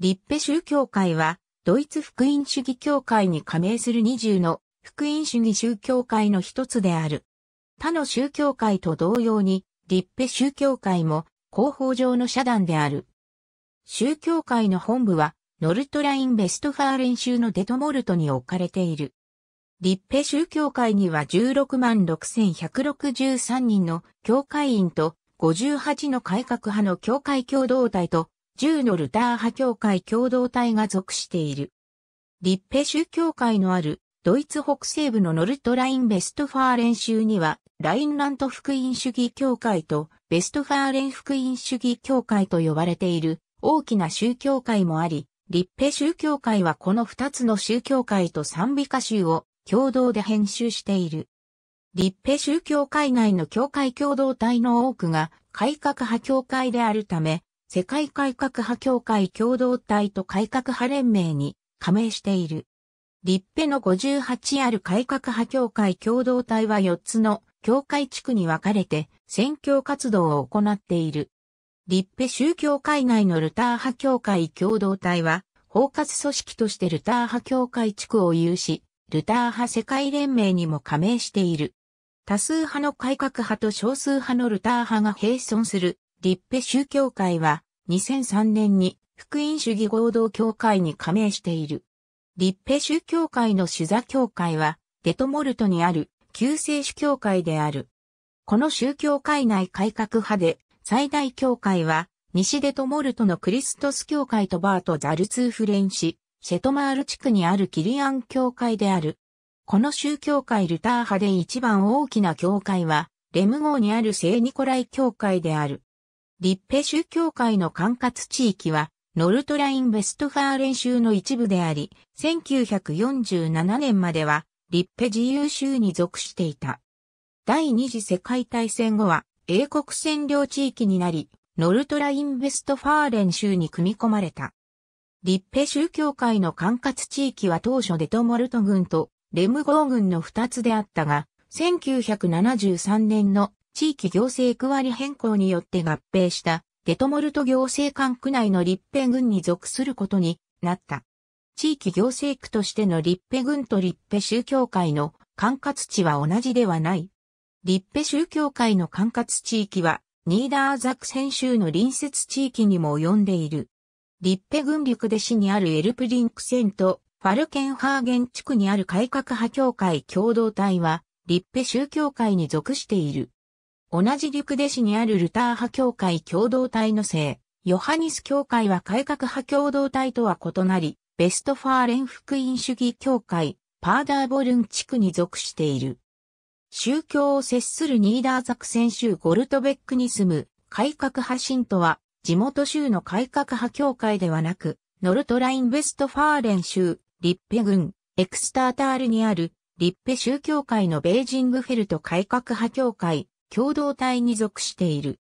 リッペ宗教会は、ドイツ福音主義教会に加盟する20の福音主義宗教会の一つである。他の宗教会と同様に、リッペ宗教会も広報上の社団である。宗教会の本部は、ノルトライン・ベストファーレン州のデトモルトに置かれている。リッペ宗教会には16万6163人の教会員と58の改革派の教会共同体と10のルター派教会共同体が属している。立ペ宗教会のあるドイツ北西部のノルトライン・ベストファーレン州には、ラインラント福音主義教会とベストファーレン福音主義教会と呼ばれている大きな宗教会もあり、立ペ宗教会はこの2つの宗教会と賛美歌集を共同で編集している。立ペ宗教会内の教会共同体の多くが改革派教会であるため、世界改革派協会共同体と改革派連盟に加盟している。立ッの58ある改革派協会共同体は4つの教会地区に分かれて宣教活動を行っている。立ッ宗教会内のルター派協会共同体は包括組織としてルター派協会地区を有し、ルター派世界連盟にも加盟している。多数派の改革派と少数派のルター派が並存する立派宗教会は2003年に福音主義合同協会に加盟している。立派宗教会の主座協会はデトモルトにある救世主教会である。この宗教会内改革派で最大教会は西デトモルトのクリストス教会とバート・ザルツーフレンシ、シェトマール地区にあるキリアン教会である。この宗教会ルター派で一番大きな教会は、レム号にある聖ニコライ教会である。立ペ州教会の管轄地域は、ノルトライン・ベストファーレン州の一部であり、1947年までは、立ペ自由州に属していた。第二次世界大戦後は、英国占領地域になり、ノルトライン・ベストファーレン州に組み込まれた。立ペ宗教会の管轄地域は当初デトモルト軍とレムゴー軍の二つであったが、1973年の地域行政区割り変更によって合併したデトモルト行政管区内の立平郡に属することになった。地域行政区としての立平郡と立平宗教会の管轄地は同じではない。立平宗教会の管轄地域はニーダーザクセン州の隣接地域にも及んでいる。立平郡陸で市にあるエルプリンクセンとファルケンハーゲン地区にある改革派協会共同体は立平宗教会に属している。同じリュクデ市にあるルター派教会共同体の姓、ヨハニス教会は改革派共同体とは異なり、ベストファーレン福音主義教会、パーダーボルン地区に属している。宗教を接するニーダーザクセン州ゴルトベックに住む改革派信徒は地元州の改革派教会ではなく、ノルトラインベストファーレン州、リッペ郡、エクスタータールにあるリッペ宗教会のベージングフェルト改革派教会、共同体に属している。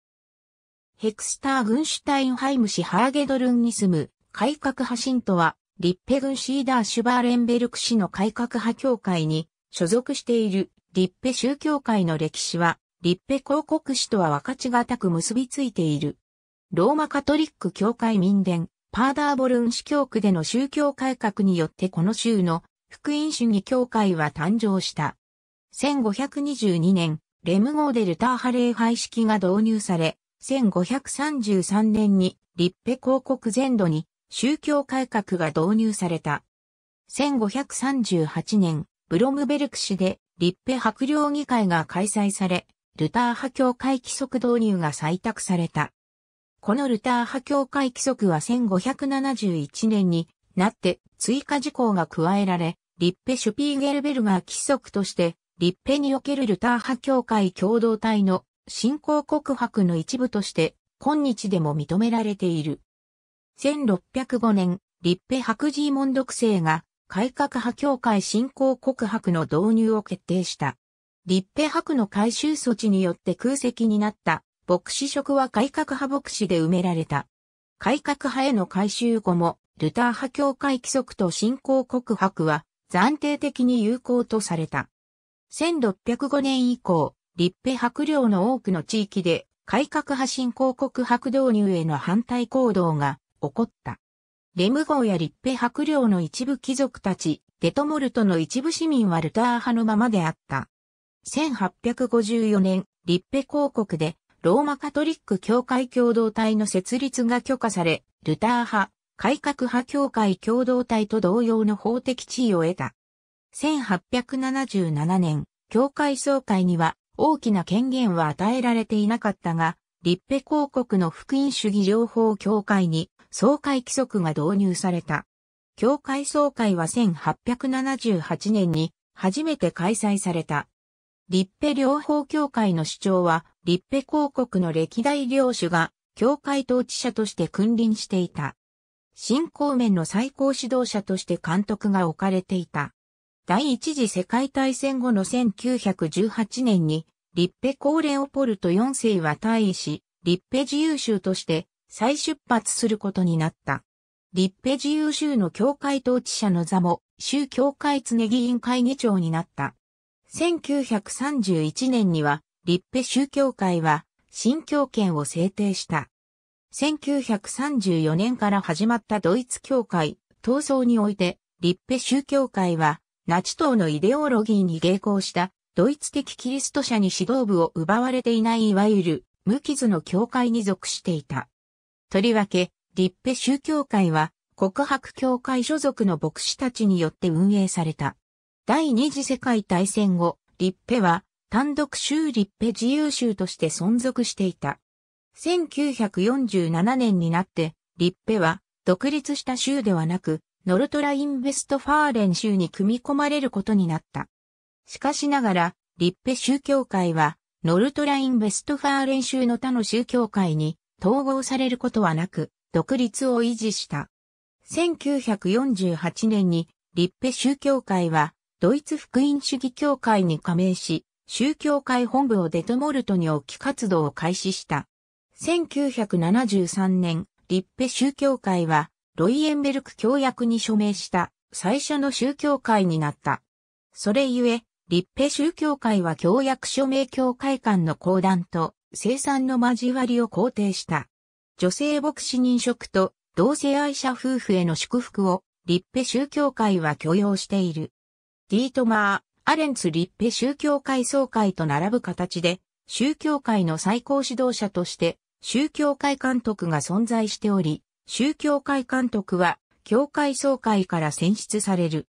ヘクスター・グンシュタインハイム市ハーゲドルンに住む改革派信徒は、リッペグンシーダー・シュバーレンベルク氏の改革派協会に所属しているリッペ宗教会の歴史は、リッペ広告氏とは分かちがたく結びついている。ローマカトリック教会民伝、パーダーボルン市教区での宗教改革によってこの州の福音主義教会は誕生した。1522年、レム号でルターハ礼拝式が導入され、1533年に立ペ広告全土に宗教改革が導入された。1538年、ブロムベルク市で立ペ白領議会が開催され、ルター派教会規則導入が採択された。このルター派教会規則は1571年になって追加事項が加えられ、リッペ・シュピーゲルベルが規則として立派におけるルター派教会共同体の信仰告白の一部として今日でも認められている。1605年、立派白ジーモンが改革派教会信仰告白の導入を決定した。立派白の改修措置によって空席になった牧師職は改革派牧師で埋められた。改革派への改修後も、ルター派教会規則と信仰告白は暫定的に有効とされた。1605年以降、立派白領の多くの地域で改革派新興国白導入への反対行動が起こった。レム号や立派白領の一部貴族たち、デトモルトの一部市民はルター派のままであった。1854年、立派公国でローマカトリック教会共同体の設立が許可され、ルター派、改革派教会共同体と同様の法的地位を得た。1877年、教会総会には大きな権限は与えられていなかったが、立ペ公国の福音主義情報協会に総会規則が導入された。教会総会は1878年に初めて開催された。立ペ両方協会の主張は、立ペ公国の歴代領主が教会統治者として君臨していた。信仰面の最高指導者として監督が置かれていた。第一次世界大戦後の1918年に、立ペーレオポルト4世は退位し、立ペ自由州として再出発することになった。立ペ自由州の教会統治者の座も、州教会常議員会議長になった。1931年には、立ペ宗教会は、新教権を制定した。1934年から始まったドイツ教会、闘争において、立ペ宗教会は、ナチ党のイデオロギーに迎合したドイツ的キリスト者に指導部を奪われていないいわゆる無傷の教会に属していた。とりわけ、立派宗教会は告白教会所属の牧師たちによって運営された。第二次世界大戦後、立派は単独州立派自由州として存続していた。1947年になって、立派は独立した州ではなく、ノルトラインベストファーレン州に組み込まれることになった。しかしながら、リッペ宗教会は、ノルトラインベストファーレン州の他の宗教会に統合されることはなく、独立を維持した。1948年に、リッペ宗教会は、ドイツ福音主義教会に加盟し、宗教会本部をデトモルトに置き活動を開始した。1973年、リッペ宗教会は、ロイエンベルク協約に署名した最初の宗教会になった。それゆえ、立派宗教会は協約署名協会間の公団と生産の交わりを肯定した。女性牧師認職と同性愛者夫婦への祝福を立派宗教会は許容している。ディートマー、アレンツ立派宗教会総会と並ぶ形で、宗教会の最高指導者として宗教会監督が存在しており、宗教会監督は、教会総会から選出される。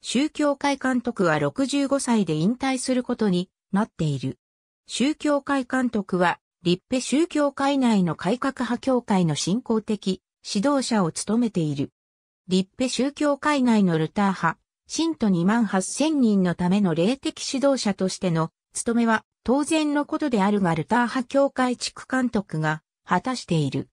宗教会監督は65歳で引退することになっている。宗教会監督は、立派宗教会内の改革派教会の信仰的指導者を務めている。立派宗教会内のルター派、信徒2万8000人のための霊的指導者としての務めは当然のことであるがルター派教会地区監督が果たしている。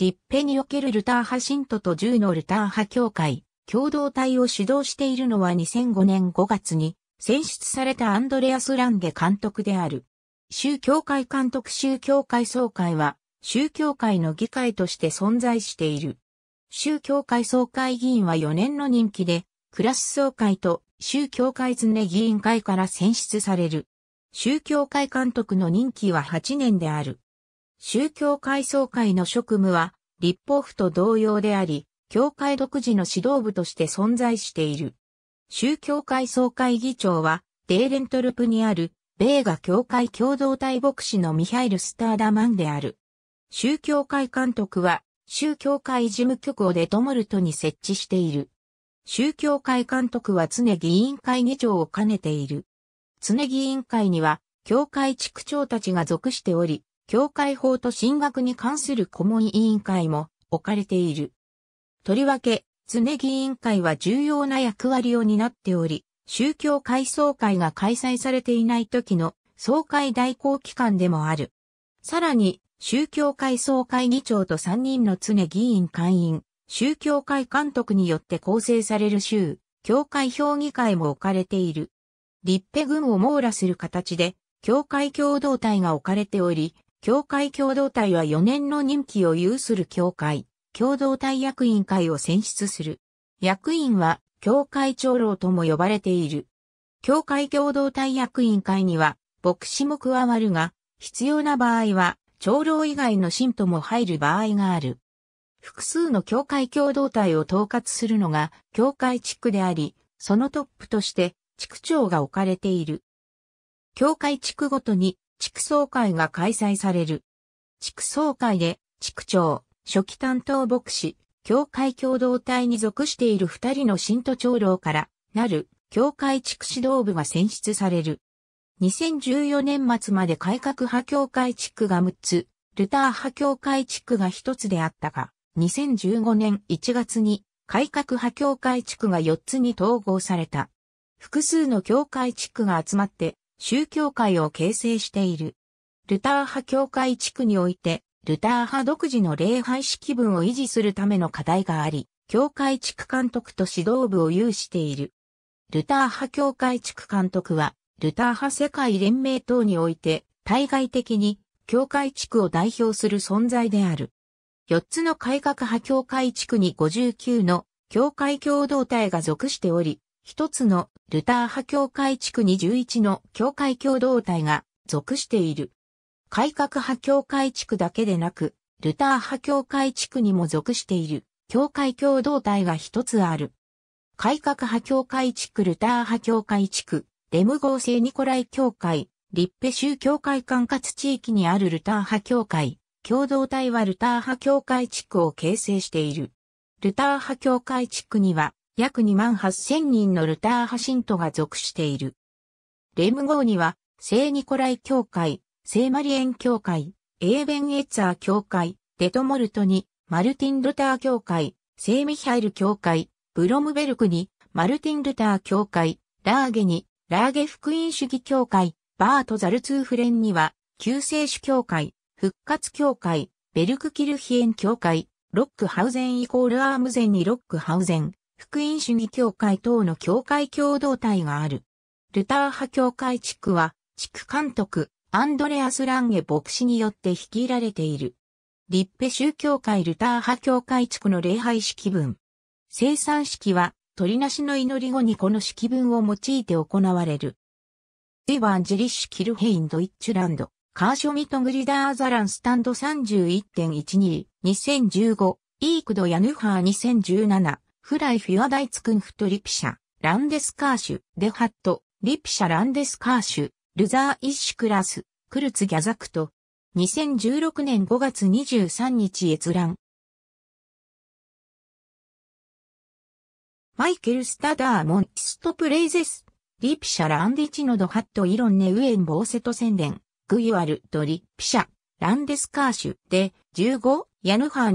立ッペにおけるルター派信徒と銃のルター派協会、共同体を主導しているのは2005年5月に選出されたアンドレアス・ランゲ監督である。宗教会監督宗教会総会は宗教会の議会として存在している。宗教会総会議員は4年の任期で、クラス総会と宗教会常議員会から選出される。宗教会監督の任期は8年である。宗教会総会の職務は、立法府と同様であり、教会独自の指導部として存在している。宗教会総会議長は、デーレントルプにある、米ガ教会共同体牧師のミハイル・スターダマンである。宗教会監督は、宗教会事務局をデトモルトに設置している。宗教会監督は常議員会議長を兼ねている。常議員会には、教会地区長たちが属しており、教会法と神学に関する顧問委員会も置かれている。とりわけ、常議員会は重要な役割を担っており、宗教改装会が開催されていない時の総会代行機関でもある。さらに、宗教改装会議長と3人の常議員会員、宗教会監督によって構成される州、教会評議会も置かれている。立ペ軍を網羅する形で、教会共同体が置かれており、協会共同体は4年の任期を有する協会、共同体役員会を選出する。役員は、協会長老とも呼ばれている。協会共同体役員会には、牧師も加わるが、必要な場合は、長老以外の信徒も入る場合がある。複数の教会共同体を統括するのが教会地区であり、そのトップとして地区長が置かれている。教会地区ごとに地区総会が開催される。地区総会で、地区長、初期担当牧師、教会共同体に属している二人の信徒長老からなる教会地区指導部が選出される。2014年末まで改革派教会地区が6つ、ルター派教会地区が1つであったが、2015年1月に改革派教会地区が4つに統合された。複数の教会地区が集まって宗教界を形成している。ルター派教会地区において、ルター派独自の礼拝式分を維持するための課題があり、教会地区監督と指導部を有している。ルター派教会地区監督は、ルター派世界連盟等において、対外的に、教会地区を代表する存在である。4つの改革派教会地区に59の教会共同体が属しており、一つのルター派教会地区に11の教会共同体が属している。改革派教会地区だけでなく、ルター派教会地区にも属している教会共同体が一つある。改革派教会地区ルター派教会地区、レム合成ニコライ教会、リッペ州教会管轄地域にあるルター派教会、共同体はルター派教会地区を形成している。ルター派教会地区には約2万8000人のルター派信徒が属している。レム号には、聖ニコライ教会、聖マリエン教会、エーベンエッザー教会、デトモルトに、マルティン・ルター教会、聖ミハイル教会、ブロムベルクに、マルティン・ルター教会、ラーゲに、ラーゲ福音主義教会、バート・ザルツーフレンには、救世主教会、復活教会、ベルクキルヒエン教会、ロックハウゼンイコールアームゼンにロックハウゼン、福音主義教会等の教会共同体がある。ルター派教会地区は、地区監督、アンドレアス・ランゲ牧師によって率いられている。立ッ宗教会ルター派教会地区の礼拝式文。生産式は、鳥なしの祈り後にこの式文を用いて行われる。エヴァンジリッシュ・キルヘインド・イッチュランド、カーショミト・グリダー・ザランスタンド31.12、2015、イークド・ヤヌハー2017、フライフィアダイツクンフトリプシャ、ランデスカーシュ、デハット、リプシャランデスカーシュ、ルザーイッシュクラス、クルツギャザクト、2016年5月23日閲覧。マイケル・スタダー・モン・ストプレイゼス、リプシャ・ランディチノド・ハット・イロンネ・ウエン・ボーセト宣伝、グイワル・ドリ・プシャ、ランデスカーシュ、で、15、ヤヌハー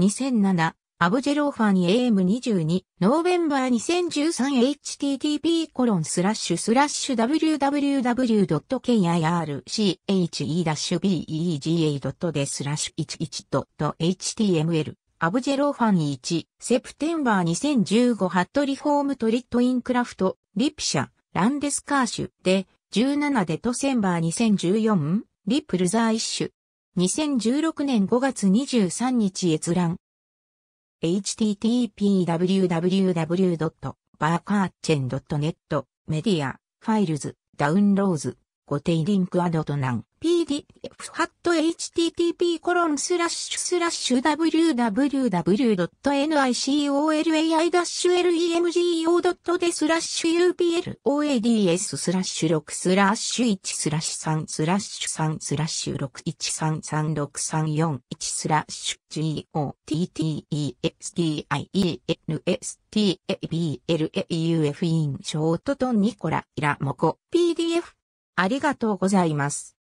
2007、アブジェローファン AM22、ノーベンバー 2013http コロンスラッシュスラッシュ www.kirche-bega.de スラッシュ 11.html アブジェローファン1、セプテンバー2015ハットリフォームトリットインクラフト、リプシャ、ランデスカーシュで、17でトセンバー2014、リプルザー一種。2016年5月23日閲覧。http://www.barkarchen.net メディア、ファイルズ、ダウンロード固定リンクアドトナン、PDF ハット http コロンスラッシュスラッシュ www.nicolai-lemgo.de スラッシュ uplOADS スラッシュ6スラッシュ1スラッシュ3スラッシュ3スラッシュ6133634スラッシュ GOTTESTIENSTABLAUF i n ショートとニコライラモコ PDF ありがとうございます。